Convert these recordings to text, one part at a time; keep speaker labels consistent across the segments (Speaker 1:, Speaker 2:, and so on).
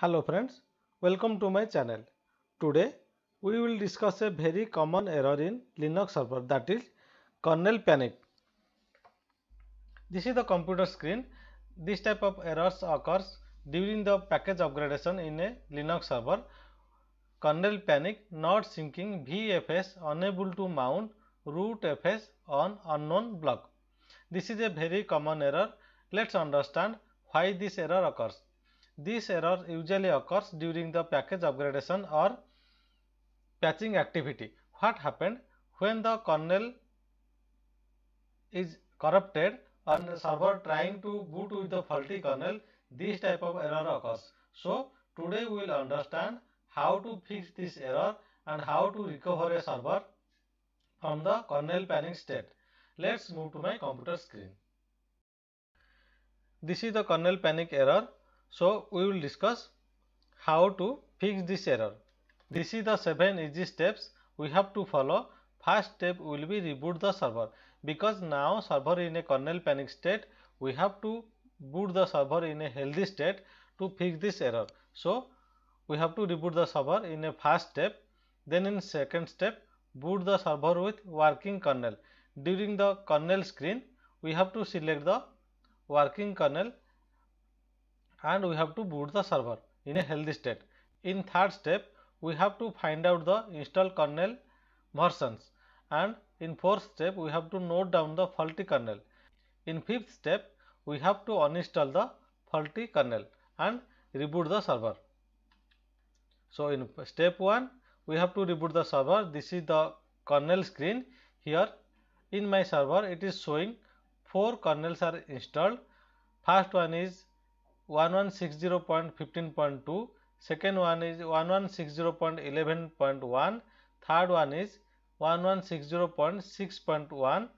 Speaker 1: Hello friends, welcome to my channel. Today we will discuss a very common error in Linux server that is kernel panic. This is the computer screen. This type of errors occurs during the package upgradation in a Linux server. Kernel panic not syncing VFS unable to mount root FS on unknown block. This is a very common error. Let's understand why this error occurs. This error usually occurs during the package upgradation or patching activity. What happened? When the kernel is corrupted on the server trying to boot with the faulty kernel, this type of error occurs. So, today we will understand how to fix this error and how to recover a server from the kernel panning state. Let's move to my computer screen. This is the kernel panic error so, we will discuss how to fix this error. This is the 7 easy steps we have to follow. First step will be reboot the server because now server in a kernel panic state we have to boot the server in a healthy state to fix this error. So, we have to reboot the server in a first step then in second step boot the server with working kernel. During the kernel screen we have to select the working kernel and we have to boot the server in a healthy state. In third step, we have to find out the install kernel versions and in fourth step, we have to note down the faulty kernel. In fifth step, we have to uninstall the faulty kernel and reboot the server. So, in step 1, we have to reboot the server. This is the kernel screen. Here in my server, it is showing 4 kernels are installed. First one is 1160.15.2, second one is 1160.11.1, third one is 1160.6.1,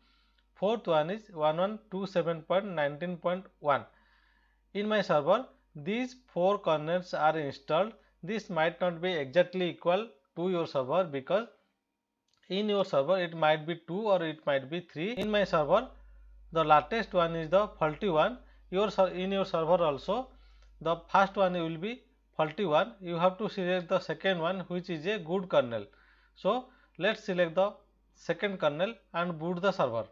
Speaker 1: fourth one is 1127.19.1. In my server, these four kernels are installed. This might not be exactly equal to your server because in your server it might be 2 or it might be 3. In my server, the latest one is the faulty one your in your server also the first one will be faulty one you have to select the second one which is a good kernel. So, let us select the second kernel and boot the server.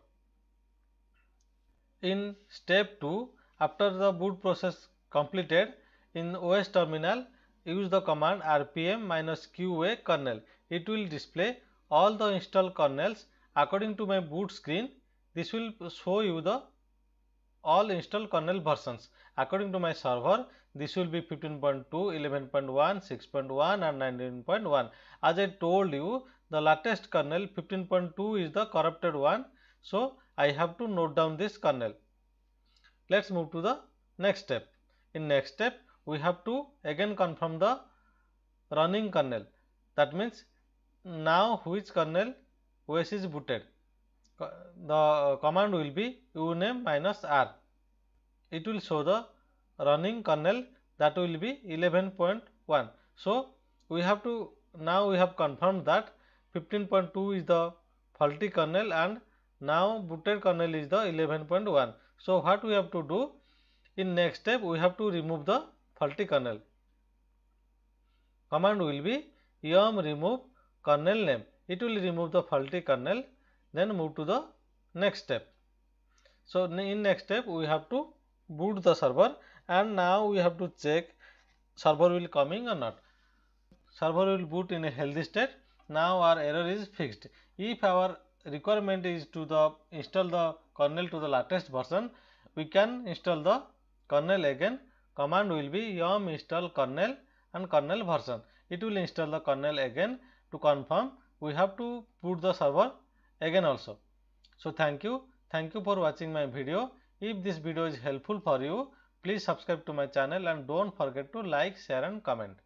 Speaker 1: In step 2 after the boot process completed in OS terminal use the command rpm minus qa kernel. It will display all the installed kernels according to my boot screen. This will show you the all installed kernel versions. According to my server, this will be 15.2, 11.1, 6.1 and 19.1. As I told you, the latest kernel 15.2 is the corrupted one. So, I have to note down this kernel. Let's move to the next step. In next step, we have to again confirm the running kernel. That means, now which kernel OS is booted the uh, command will be uname minus r. It will show the running kernel that will be 11.1. So, we have to now we have confirmed that 15.2 is the faulty kernel and now booted kernel is the 11.1. So, what we have to do in next step we have to remove the faulty kernel. Command will be yum erm, remove kernel name. It will remove the faulty kernel then move to the next step. So, in next step we have to boot the server and now we have to check server will coming or not. Server will boot in a healthy state. Now our error is fixed. If our requirement is to the install the kernel to the latest version, we can install the kernel again. Command will be yum install kernel and kernel version. It will install the kernel again to confirm we have to boot the server again also. So, thank you. Thank you for watching my video. If this video is helpful for you, please subscribe to my channel and don't forget to like, share and comment.